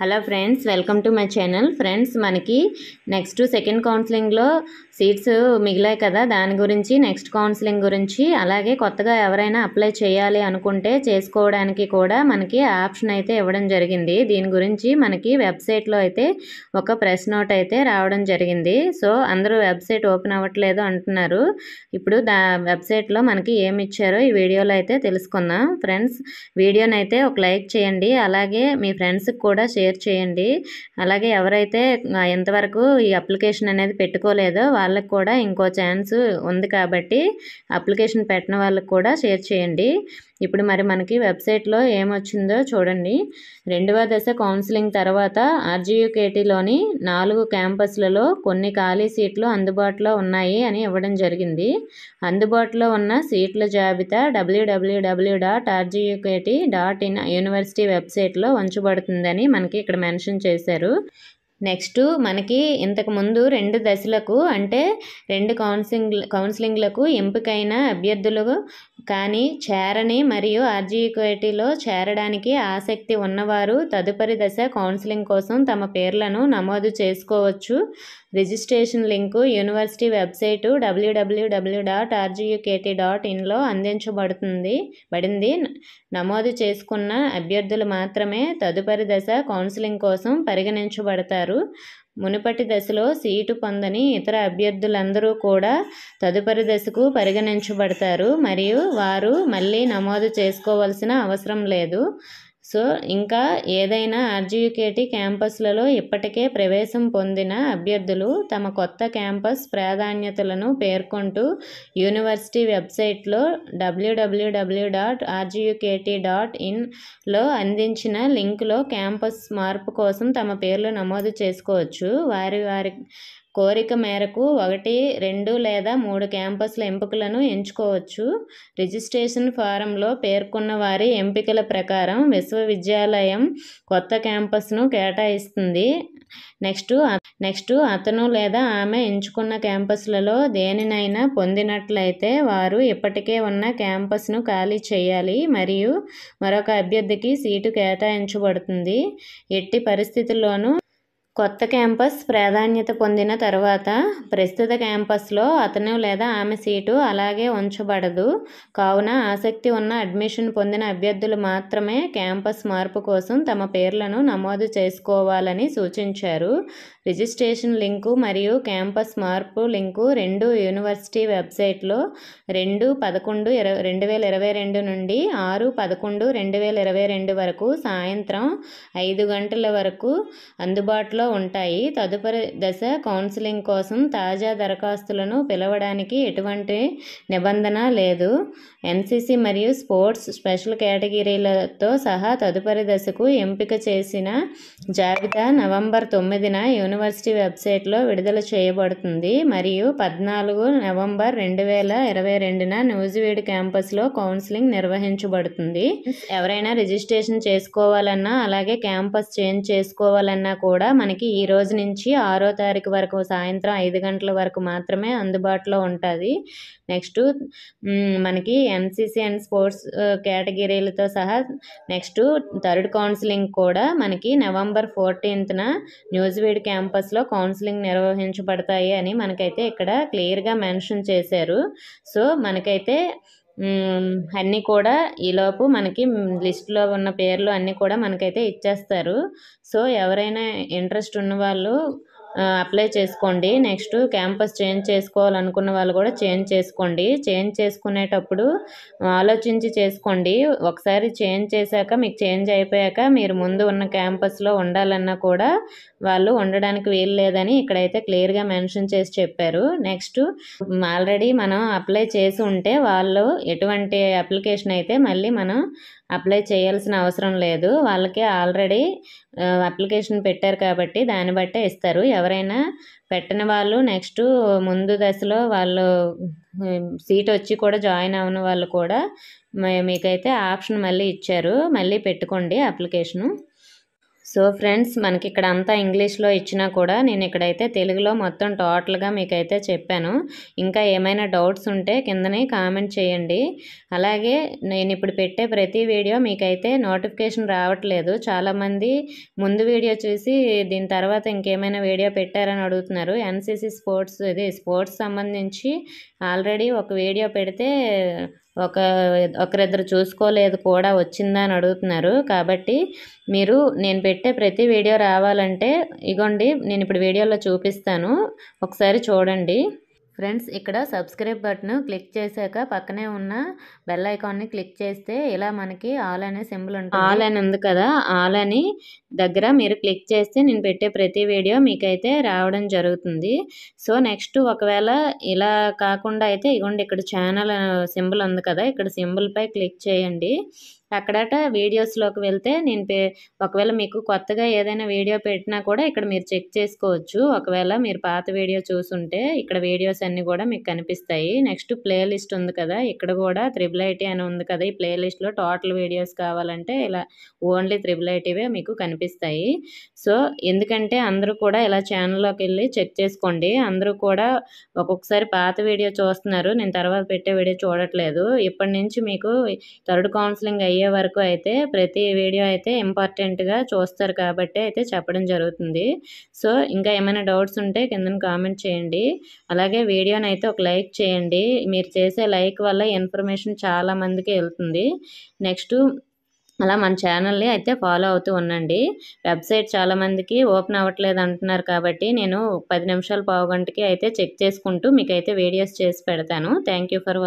hello friends welcome to my channel friends మనకి next second కౌన్సిలింగ్లో seats మిగిలాయి కదా దాని గురించి నెక్స్ట్ కౌన్సిలింగ్ గురించి అలాగే కొత్తగా ఎవరైనా అప్లై చేయాలి అనుకుంటే చేసుకోవడానికి కూడా మనకి ఆప్షన్ అయితే ఇవ్వడం జరిగింది దీని గురించి మనకి వెబ్సైట్లో అయితే ఒక ప్రెస్ నోట్ అయితే రావడం జరిగింది సో అందరూ వెబ్సైట్ ఓపెన్ అవ్వట్లేదు అంటున్నారు ఇప్పుడు దా వెబ్సైట్లో మనకి ఏమి ఇచ్చారో ఈ వీడియోలో అయితే తెలుసుకుందాం ఫ్రెండ్స్ వీడియోనైతే ఒక లైక్ చేయండి అలాగే మీ ఫ్రెండ్స్కి కూడా షేర్ షేర్ చేయండి అలాగే ఎవరైతే ఎంతవరకు ఈ అప్లికేషన్ అనేది పెట్టుకోలేదో వాళ్ళకు కూడా ఇంకో ఛాన్స్ ఉంది కాబట్టి అప్లికేషన్ పెట్టిన వాళ్ళకు కూడా షేర్ చేయండి ఇప్పుడు మరి మనకి వెబ్సైట్లో ఏమొచ్చిందో చూడండి రెండవ దశ కౌన్సిలింగ్ తర్వాత ఆర్జీయుకేటీలోని నాలుగు క్యాంపస్లలో కొన్ని ఖాళీ సీట్లు అందుబాటులో ఉన్నాయి అని ఇవ్వడం జరిగింది అందుబాటులో ఉన్న సీట్ల జాబితా W W W dot RGUKT dot in university వెబ్సైట్లో ఉంచబడుతుందని మనకి ఇక్కడ మెన్షన్ చేశారు నెక్స్ట్ మనకి ఇంతకుముందు రెండు దశలకు అంటే రెండు కౌన్సిలింగ్ కౌన్సిలింగ్లకు ఎంపికైన అభ్యర్థులు కానీ చేరని మరియు ఆర్జీక్యూటీలో చేరడానికి ఆసక్తి ఉన్నవారు తదుపరి దశ కౌన్సిలింగ్ కోసం తమ పేర్లను నమోదు చేసుకోవచ్చు registration link university website W W W dot RGUKT dot ఇన్లో అందించబడుతుంది పడింది నమోదు చేసుకున్న అభ్యర్థులు మాత్రమే తదుపరి దశ కౌన్సిలింగ్ కోసం పరిగణించబడతారు మునుపటి దశలో సీటు పొందని ఇతర అభ్యర్థులందరూ కూడా తదుపరి దశకు పరిగణించబడతారు మరియు వారు మళ్ళీ నమోదు చేసుకోవాల్సిన అవసరం లేదు సో ఇంకా ఏదైనా ఆర్జీయుకేటి క్యాంపస్లలో ఇప్పటికే ప్రవేశం పొందిన అభ్యర్థులు తమ కొత్త క్యాంపస్ ప్రాధాన్యతలను పేర్కొంటూ యూనివర్సిటీ వెబ్సైట్లో డబ్ల్యూడబ్ల్యూడబ్ల్యూ డాట్ ఆర్జీయుకేటి డాట్ ఇన్లో అందించిన లింక్లో క్యాంపస్ మార్పు కోసం తమ పేర్లు నమోదు చేసుకోవచ్చు వారి వారి కోరిక మేరకు ఒకటి రెండు లేదా మూడు క్యాంపస్ల ఎంపికలను ఎంచుకోవచ్చు రిజిస్ట్రేషన్ ఫారంలో పేర్కొన్న వారి ఎంపికల ప్రకారం విశ్వవిద్యాలయం కొత్త క్యాంపస్ను కేటాయిస్తుంది నెక్స్ట్ నెక్స్ట్ అతను లేదా ఆమె ఎంచుకున్న క్యాంపస్లలో దేనినైనా పొందినట్లయితే వారు ఇప్పటికే ఉన్న క్యాంపస్ను ఖాళీ చేయాలి మరియు మరొక అభ్యర్థికి సీటు కేటాయించబడుతుంది ఎట్టి పరిస్థితుల్లోనూ కొత్త క్యాంపస్ ప్రాధాన్యత పొందిన తర్వాత ప్రస్తుత క్యాంపస్లో అతను లేదా ఆమె సీటు అలాగే ఉంచబడదు కావున ఆసక్తి ఉన్న అడ్మిషన్ పొందిన అభ్యర్థులు మాత్రమే క్యాంపస్ మార్పు కోసం తమ పేర్లను నమోదు చేసుకోవాలని సూచించారు రిజిస్ట్రేషన్ లింకు మరియు క్యాంపస్ మార్పు లింకు రెండు యూనివర్సిటీ వెబ్సైట్లో రెండు పదకొండు ఇరవై రెండు వేల ఇరవై రెండు నుండి ఆరు పదకొండు రెండు వేల ఇరవై రెండు వరకు సాయంత్రం ఐదు గంటల వరకు అందుబాటులో ఉంటాయి తదుపరి దశ కౌన్సిలింగ్ కోసం తాజా దరఖాస్తులను పిలవడానికి ఎటువంటి నిబంధన లేదు ఎన్సీసీ మరియు స్పోర్ట్స్ స్పెషల్ కేటగిరీలతో సహా తదుపరి దశకు ఎంపిక చేసిన జాబితా నవంబర్ తొమ్మిదిన యూనివర్సిటీ వెబ్సైట్లో విడుదల చేయబడుతుంది మరియు పద్నాలుగు నవంబర్ రెండు వేల ఇరవై రెండున న్యూజివేడ్ క్యాంపస్లో కౌన్సిలింగ్ నిర్వహించబడుతుంది ఎవరైనా రిజిస్ట్రేషన్ చేసుకోవాలన్నా అలాగే క్యాంపస్ చేంజ్ చేసుకోవాలన్నా కూడా మనకి మనకి ఈ రోజు నుంచి ఆరో తారీఖు వరకు సాయంత్రం ఐదు గంటల వరకు మాత్రమే అందుబాటులో ఉంటుంది నెక్స్ట్ మనకి ఎంసీసీ అండ్ స్పోర్ట్స్ కేటగిరీలతో సహా నెక్స్ట్ థర్డ్ కౌన్సిలింగ్ కూడా మనకి నవంబర్ ఫోర్టీన్త్న న్యూజ్వీడ్ క్యాంపస్లో కౌన్సిలింగ్ నిర్వహించబడతాయి అని మనకైతే ఇక్కడ క్లియర్గా మెన్షన్ చేశారు సో మనకైతే అన్నీ కూడా ఈలోపు మనకి లిస్ట్లో ఉన్న పేర్లు అన్నీ కూడా మనకైతే ఇచ్చేస్తారు సో ఎవరైనా ఇంట్రెస్ట్ ఉన్నవాళ్ళు అప్లై చేసుకోండి నెక్స్ట్ క్యాంపస్ చేంజ్ చేసుకోవాలనుకున్న వాళ్ళు కూడా చేంజ్ చేసుకోండి చేంజ్ చేసుకునేటప్పుడు ఆలోచించి చేసుకోండి ఒకసారి చేంజ్ చేశాక మీకు చేంజ్ అయిపోయాక మీరు ముందు ఉన్న క్యాంపస్లో ఉండాలన్నా కూడా వాళ్ళు ఉండడానికి వీలు లేదని ఇక్కడైతే క్లియర్గా మెన్షన్ చేసి చెప్పారు నెక్స్ట్ ఆల్రెడీ మనం అప్లై చేసి ఉంటే వాళ్ళు ఎటువంటి అప్లికేషన్ అయితే మళ్ళీ మనం అప్లై చేయాల్సిన అవసరం లేదు వాళ్ళకి ఆల్రెడీ అప్లికేషన్ పెట్టారు కాబట్టి దాన్ని బట్టే ఇస్తారు ఎవరైనా పెట్టిన వాళ్ళు నెక్స్ట్ ముందు దశలో వాళ్ళు సీట్ వచ్చి కూడా జాయిన్ అవ్వని వాళ్ళు కూడా మీకైతే ఆప్షన్ మళ్ళీ ఇచ్చారు మళ్ళీ పెట్టుకోండి అప్లికేషను సో ఫ్రెండ్స్ మనకి ఇక్కడ అంతా ఇంగ్లీష్లో ఇచ్చినా కూడా నేను ఇక్కడైతే తెలుగులో మొత్తం టోటల్గా మీకైతే చెప్పాను ఇంకా ఏమైనా డౌట్స్ ఉంటే కిందనే కామెంట్ చేయండి అలాగే నేను ఇప్పుడు పెట్టే ప్రతి వీడియో మీకైతే నోటిఫికేషన్ రావట్లేదు చాలామంది ముందు వీడియో చూసి దీని తర్వాత ఇంకేమైనా వీడియో పెట్టారని అడుగుతున్నారు ఎన్సీసీ స్పోర్ట్స్ ఇది స్పోర్ట్స్ సంబంధించి ఆల్రెడీ ఒక వీడియో పెడితే ఒక ఒకరిద్దరు చూసుకోలేదు కూడా వచ్చిందా అని అడుగుతున్నారు కాబట్టి మీరు నేను పెట్టే ప్రతి వీడియో రావాలంటే ఇగోండి నేను ఇప్పుడు వీడియోలో చూపిస్తాను ఒకసారి చూడండి ఫ్రెండ్స్ ఇక్కడ సబ్స్క్రైబ్ బటన్ క్లిక్ చేశాక పక్కనే ఉన్న బెల్ ఐకాన్ని క్లిక్ చేస్తే ఇలా మనకి ఆల్ అనే సింబల్ ఉంటుంది ఆల్ అని ఉంది కదా ఆల్ అని దగ్గర మీరు క్లిక్ చేస్తే నేను పెట్టే ప్రతి వీడియో మీకైతే రావడం జరుగుతుంది సో నెక్స్ట్ ఒకవేళ ఇలా కాకుండా అయితే ఇగోండి ఇక్కడ ఛానల్ సింబల్ ఉంది కదా ఇక్కడ సింబుల్పై క్లిక్ చేయండి అక్కడట వీడియోస్లోకి వెళ్తే నేను పే ఒకవేళ మీకు కొత్తగా ఏదైనా వీడియో పెట్టినా కూడా ఇక్కడ మీరు చెక్ చేసుకోవచ్చు ఒకవేళ మీరు పాత వీడియో చూసుంటే ఇక్కడ వీడియోస్ అన్నీ కూడా మీకు కనిపిస్తాయి నెక్స్ట్ ప్లేలిస్ట్ ఉంది కదా ఇక్కడ కూడా త్రిబుల్ ఐటీ అని ఉంది కదా ఈ ప్లేలిస్ట్లో టోటల్ వీడియోస్ కావాలంటే ఇలా ఓన్లీ త్రిబుల్ ఐటీవే మీకు కనిపిస్తాయి సో ఎందుకంటే అందరూ కూడా ఇలా ఛానల్లోకి వెళ్ళి చెక్ చేసుకోండి అందరూ కూడా ఒక్కొక్కసారి పాత వీడియో చూస్తున్నారు నేను తర్వాత పెట్టే వీడియో చూడట్లేదు ఇప్పటి నుంచి మీకు థర్డ్ కౌన్సిలింగ్ అయ్యి అయ్యే వరకు అయితే ప్రతి వీడియో అయితే ఇంపార్టెంట్గా చూస్తారు కాబట్టి అయితే చెప్పడం జరుగుతుంది సో ఇంకా ఏమైనా డౌట్స్ ఉంటే కింద కామెంట్ చేయండి అలాగే వీడియోని అయితే ఒక లైక్ చేయండి మీరు చేసే లైక్ వల్ల ఇన్ఫర్మేషన్ చాలామందికి వెళ్తుంది నెక్స్ట్ అలా మన ఛానల్ని అయితే ఫాలో అవుతూ ఉండండి వెబ్సైట్ చాలామందికి ఓపెన్ అవ్వట్లేదు అంటున్నారు కాబట్టి నేను పది నిమిషాలు పావు గంటకి అయితే చెక్ చేసుకుంటూ మీకైతే వీడియోస్ చేసి పెడతాను థ్యాంక్ ఫర్